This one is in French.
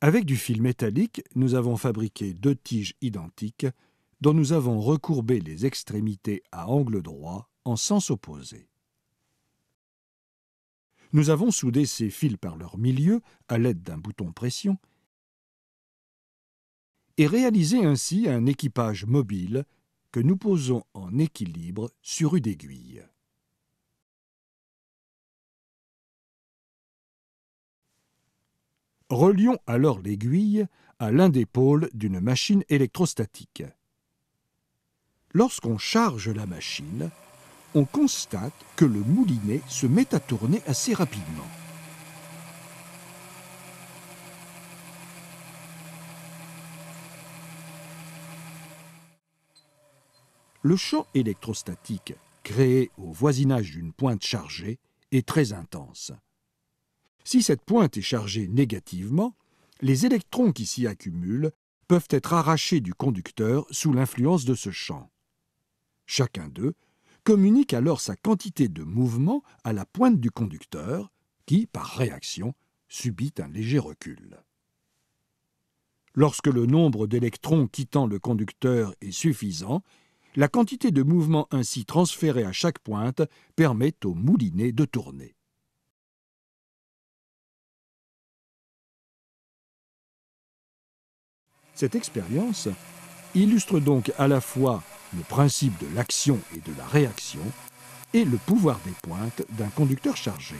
Avec du fil métallique, nous avons fabriqué deux tiges identiques dont nous avons recourbé les extrémités à angle droit en sens opposé. Nous avons soudé ces fils par leur milieu à l'aide d'un bouton pression et réalisé ainsi un équipage mobile que nous posons en équilibre sur une aiguille. Relions alors l'aiguille à l'un des pôles d'une machine électrostatique. Lorsqu'on charge la machine, on constate que le moulinet se met à tourner assez rapidement. Le champ électrostatique créé au voisinage d'une pointe chargée est très intense. Si cette pointe est chargée négativement, les électrons qui s'y accumulent peuvent être arrachés du conducteur sous l'influence de ce champ. Chacun d'eux communique alors sa quantité de mouvement à la pointe du conducteur, qui, par réaction, subit un léger recul. Lorsque le nombre d'électrons quittant le conducteur est suffisant, la quantité de mouvement ainsi transférée à chaque pointe permet au moulinet de tourner. Cette expérience illustre donc à la fois le principe de l'action et de la réaction et le pouvoir des pointes d'un conducteur chargé.